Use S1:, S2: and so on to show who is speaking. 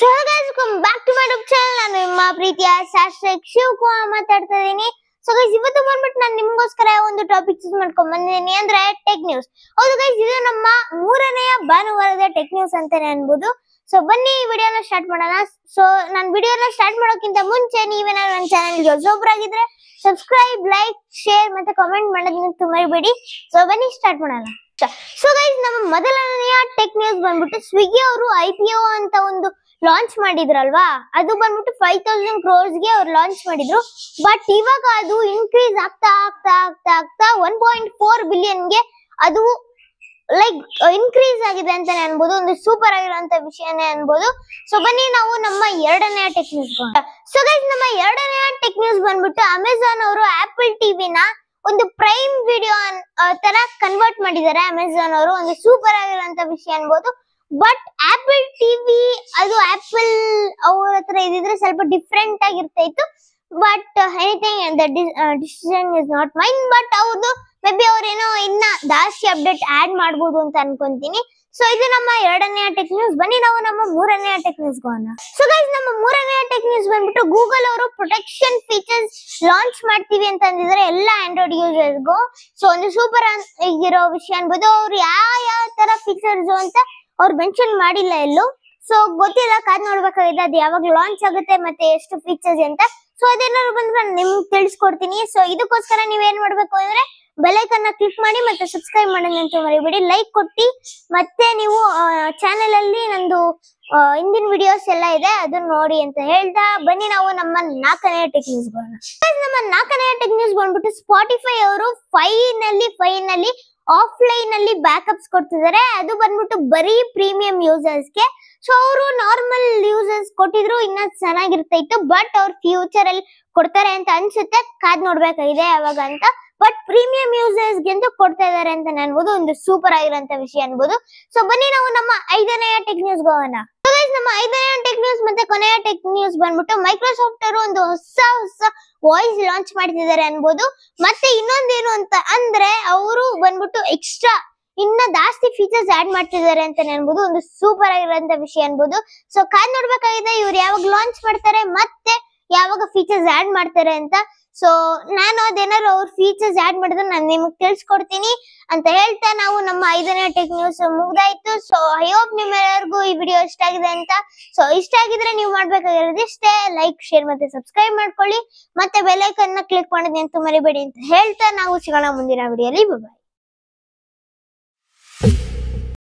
S1: so guys come back to my YouTube channel ನಾನು ನಿಮ್ಮ ಪ್ರೀತಿಯ ಶಾಸ್ತ್ರಕ್ ಶಿವಕುಮಾರ್ ಮಾತಾಡ್ತಾ ಇದ್ದೀನಿ ಸೊ ಗೈಸ್ ಇವತ್ತು ಬಂದ್ಬಿಟ್ಟು ನಾನು ನಿಮ್ಗೋಸ್ಕರ ಒಂದು ಟಾಪಿಕ್ ಚೂಸ್ ಮಾಡ್ಕೊಂಡ್ ಬಂದಿದ್ದೀನಿ ಅಂದ್ರೆ ಟೆಕ್ ನ್ಯೂಸ್ ಹೌದು ಗೈಸ್ ಇದು ನಮ್ಮ ಮೂರನೆಯ ಭಾನುವಾರದ ಟೆಕ್ ನ್ಯೂಸ್ ಅಂತಾನೆ ಅನ್ಬೋದು ಸೊ ಬನ್ನಿ ಈ ವಿಡಿಯೋನ ಸ್ಟಾರ್ಟ್ ಮಾಡೋಣ ಸೊ ನಾನು ವಿಡಿಯೋನ ಸ್ಟಾರ್ಟ್ ಮಾಡೋಕ್ಕಿಂತ ಮುಂಚೆ ನೀವೇನಾದ್ರು ನನ್ನ ಚಾನಲ್ಗೆ ಹೊಸೊಬ್ರಾಗಿದ್ರೆ ಸಬ್ಸ್ಕ್ರೈಬ್ ಲೈಕ್ ಶೇರ್ ಮತ್ತೆ ಕಾಮೆಂಟ್ ಮಾಡೋದನ್ನ ತುಂಬಬೇಡಿ ಸೊ ಬನ್ನಿ ಸ್ಟಾರ್ಟ್ ಮಾಡೋಣ ಸೊ ಗೈಸ್ ನಮ್ಮ ಮೊದಲನೆಯ ಟೆಕ್ ನ್ಯೂಸ್ ಬಂದ್ಬಿಟ್ಟು ಸ್ವಿಗ್ಗಿ ಅವರು ಐ ಪಿ ಒ ಅಂತ ಒಂದು ಲಾಂಚ್ ಮಾಡಿದ್ರಲ್ವಾ ಅದು ಬಂದ್ಬಿಟ್ಟು ಫೈವ್ ತೌಸಂಡ್ ಕ್ರೋರ್ಸ್ ಗೆ ಅವ್ರು ಲಾಂಚ್ ಮಾಡಿದ್ರು ಬಟ್ ಇವಾಗ ಅದು ಇನ್ಕ್ರೀಸ್ ಆಗ್ತಾ ಆಗ್ತಾ ಆಗ್ತಾ ಆಗ್ತಾ ಒನ್ ಪಾಯಿಂಟ್ ಫೋರ್ ಬಿಲಿಯನ್ ಗೆ ಅದು ಲೈಕ್ ಇನ್ಕ್ರೀಸ್ ಆಗಿದೆ ಅಂತಾನೆ ಅನ್ಬೋದು ಒಂದು ಸೂಪರ್ ಆಗಿರುವಂತ ವಿಷಯನೇ ಅನ್ಬೋದು ಸೊ ಬನ್ನಿ ನಾವು ನಮ್ಮ ಎರಡನೇ ಟೆಕ್ ನ್ಯೂಸ್ ಸೊ ಗೈಸ್ ನಮ್ಮ ಎರಡನೇ ಟೆಕ್ ನ್ಯೂಸ್ ಬಂದ್ಬಿಟ್ಟು ಅಮೆಝಾನ್ ಅವರು ಆಪಲ್ ಟಿವಿನ ಒಂದು ಪ್ರೈಮ್ ವಿಡಿಯೋ ತರ ಕನ್ವರ್ಟ್ ಮಾಡಿದ್ದಾರೆ ಅಮೆಝಾನ್ ಅವರು ಒಂದು ಸೂಪರ್ ಆಗಿರುವಂತ ವಿಷಯ ಅನ್ಬೋದು ಬಟ್ ಆಪಲ್ ಟಿವಿ ಅದು ಆಪಲ್ ಅವ್ರ ಹತ್ರ ಇದ್ರೆ ಸ್ವಲ್ಪ ಡಿಫ್ರೆಂಟ್ ಆಗಿರ್ತಾ ಇತ್ತು but anything the decision is not mine but ಹೌದು ಬಿ ಅವ್ರೇನೋ ಇನ್ನ ಜಾಸ್ತಿ ಅಪ್ಡೇಟ್ ಆಡ್ ಮಾಡಬಹುದು ಅಂತ ಅನ್ಕೊಂತೀನಿ ಸೊ ಇದು ನಮ್ಮ ಎರಡನೇ ಟೆಕ್ ನ್ಯೂಸ್ ಬನ್ನಿ ನಾವು ನಮ್ಮ ಮೂರನೇ ಟೆಕ್ ನ್ಯೂಸ್ ಸೊ ಗೈಸ್ ನಮ್ಮ ಮೂರನೇ ಟೆಕ್ ನ್ಯೂಸ್ ಬಂದ್ಬಿಟ್ಟು ಗೂಗಲ್ ಅವರು ಪ್ರೊಟೆಕ್ಷನ್ ಫೀಚರ್ಸ್ ಲಾಂಚ್ ಮಾಡ್ತೀವಿ ಅಂತ ಅಂದಿದ್ರೆ ಎಲ್ಲ ಆಂಡ್ರಾಯ್ಡ್ ಯೂಸರ್ಸ್ಗೂ ಸೊ ಒಂದು ಸೂಪರ್ ಇರೋ ವಿಷಯ ಅನ್ಬೋದು ಅವ್ರು ಯಾವ ಯಾವ ತರ ಫೀಚರ್ಸ್ ಅಂತ ಅವ್ರು ಮೆನ್ಷನ್ ಮಾಡಿಲ್ಲ ಎಲ್ಲೂ ಸೊ ಗೊತ್ತಿಲ್ಲ ಕಾದ್ ನೋಡ್ಬೇಕಾಗಿದೆ ಅದು ಯಾವಾಗ ಲಾಂಚ್ ಆಗುತ್ತೆ ಮತ್ತೆ ಎಷ್ಟು ಫೀಚರ್ಸ್ ಅಂತ ಸೊ ಬಂದ್ರೆ ನಾನು ನಿಮ್ಗೆ ತಿಳಿಸ್ಕೊಡ್ತೀನಿ ಸೊ ಇದಕ್ಕೋಸ್ಕರ ನೀವ್ ಏನ್ ಮಾಡ್ಬೇಕು ಅಂದ್ರೆ ಬೆಲೈಕನ್ನ ಕ್ಲಿಕ್ ಮಾಡಿ ಮತ್ತೆ ಸಬ್ಸ್ಕ್ರೈಬ್ ಮಾಡೋಣ ಅಂತ ಮರಿಬೇಡಿ ಲೈಕ್ ಕೊಟ್ಟಿ ಮತ್ತೆ ನೀವು ಚಾನೆಲ್ ಅಲ್ಲಿ ನಂದು ಹಿಂದಿನ ವಿಡಿಯೋಸ್ ಎಲ್ಲ ಇದೆ ಅದನ್ನ ನೋಡಿ ಅಂತ ಹೇಳ್ತಾ ಬನ್ನಿ ನಾವು ನಮ್ಮ ನಾಲ್ಕನೇ ಟೆಕ್ ನ್ಯೂಸ್ ನಮ್ಮ ನಾಲ್ಕನೇ ಟೆಕ್ ನ್ಯೂಸ್ ಬಂದ್ಬಿಟ್ಟು ಸ್ಪಾಟಿಫೈ ಅವರು ಫೈನಲಿ ನಲ್ಲಿ ಆಫ್ಲೈನ್ ಅಲ್ಲಿ ಬ್ಯಾಕಪ್ಸ್ ಕೊಡ್ತಿದ್ದಾರೆ ಅದು ಬಂದ್ಬಿಟ್ಟು ಬರೀ ಪ್ರೀಮಿಯಂ ಯೂಸರ್ಸ್ ಗೆ ಸೊ ಅವರು ನಾರ್ಮಲ್ ಯೂಸರ್ಸ್ ಕೊಟ್ಟಿದ್ರು ಇನ್ನ ಚೆನ್ನಾಗಿರ್ತಾ ಇತ್ತು ಬಟ್ ಅವ್ರ ಫ್ಯೂಚರ್ ಅಲ್ಲಿ ಕೊಡ್ತಾರೆ ಅಂತ ಅನ್ಸುತ್ತೆ ಕಾದ್ ನೋಡ್ಬೇಕಾಗಿದೆ ಯಾವಾಗ ಅಂತ ಬಟ್ ಪ್ರೀಮಿಯಂ ಯೂಸರ್ಸ್ ಗೆಂದು ಕೊಡ್ತಾ ಇದಾರೆ ಅಂತ ಅನ್ಬೋದು ಒಂದು ಸೂಪರ್ ಆಗಿರೋ ವಿಷಯ ಅನ್ಬೋದು ಸೊ ಬನ್ನಿ ನಾವು ನಮ್ಮ ಐದನೇ ಟೆಕ್ ನ್ಯೂಸ್ ನಮ್ಮ ಐದನೇ ಟೆಕ್ ನ್ಯೂಸ್ ಮತ್ತೆ ಕೊನೆಯ ಟೆಕ್ ನ್ಯೂಸ್ ಬಂದ್ಬಿಟ್ಟು ಮೈಕ್ರೋಸಾಫ್ಟ್ ಅವರು ಒಂದು ಹೊಸ ಹೊಸ ವಾಯ್ಸ್ ಲಾಂಚ್ ಮಾಡ್ತಿದ್ದಾರೆ ಅನ್ಬೋದು ಮತ್ತೆ ಇನ್ನೊಂದೇನು ಅಂತ ಅಂದ್ರೆ ಅವರು ಬಂದ್ಬಿಟ್ಟು ಎಕ್ಸ್ಟ್ರಾ ಇನ್ನ ಜಾಸ್ತಿ ಫೀಚರ್ಸ್ ಆಡ್ ಮಾಡ್ತಿದ್ದಾರೆ ಅಂತ ಅನ್ಬೋದು ಒಂದು ಸೂಪರ್ ಆಗಿರುವಂತ ವಿಷಯ ಅನ್ಬೋದು ಸೊ ಕಾಯ್ ನೋಡ್ಬೇಕಾಗಿದೆ ಇವ್ರು ಯಾವಾಗ ಲಾಂಚ್ ಮಾಡ್ತಾರೆ ಮತ್ತೆ ಯಾವಾಗ ಫೀಚರ್ಸ್ ಆಡ್ ಮಾಡ್ತಾರೆ ಅಂತ ಸೊ ನಾನು ಅದೇನಾದ್ರು ಅವ್ರ ಫೀಚರ್ಸ್ ಆಡ್ ಮಾಡಿದ್ರೆ ನಾನು ನಿಮಗೆ ತಿಳಿಸ್ಕೊಡ್ತೀನಿ ಅಂತ ಹೇಳ್ತಾ ನಾವು ನಮ್ಮ ಐದನೇ ಟೆಕ್ ನ್ಯೂಸ್ ಮುಗ್ದಾಯ್ತು ಸೊ ಐ ಹೋಪ್ ಎಲ್ಲರಿಗೂ ಈ ವಿಡಿಯೋ ಇಷ್ಟ ಆಗಿದೆ ಅಂತ ಸೊ ಇಷ್ಟ ಆಗಿದ್ರೆ ನೀವು ಮಾಡ್ಬೇಕಾಗಿರೋದು ಇಷ್ಟೇ ಲೈಕ್ ಶೇರ್ ಮತ್ತೆ ಸಬ್ಸ್ಕ್ರೈಬ್ ಮಾಡ್ಕೊಳ್ಳಿ ಮತ್ತೆ ಬೆಲ್ ಐಕನ್ ಕ್ಲಿಕ್ ಕ್ಲಿಕ್ ನಿಂತು ಮರಿಬೇಡಿ ಅಂತ ಹೇಳ್ತಾ ನಾವು ಸಿಗೋಣ ಮುಂದಿನ ವಿಡಿಯೋಲಿ ಬಾಯ್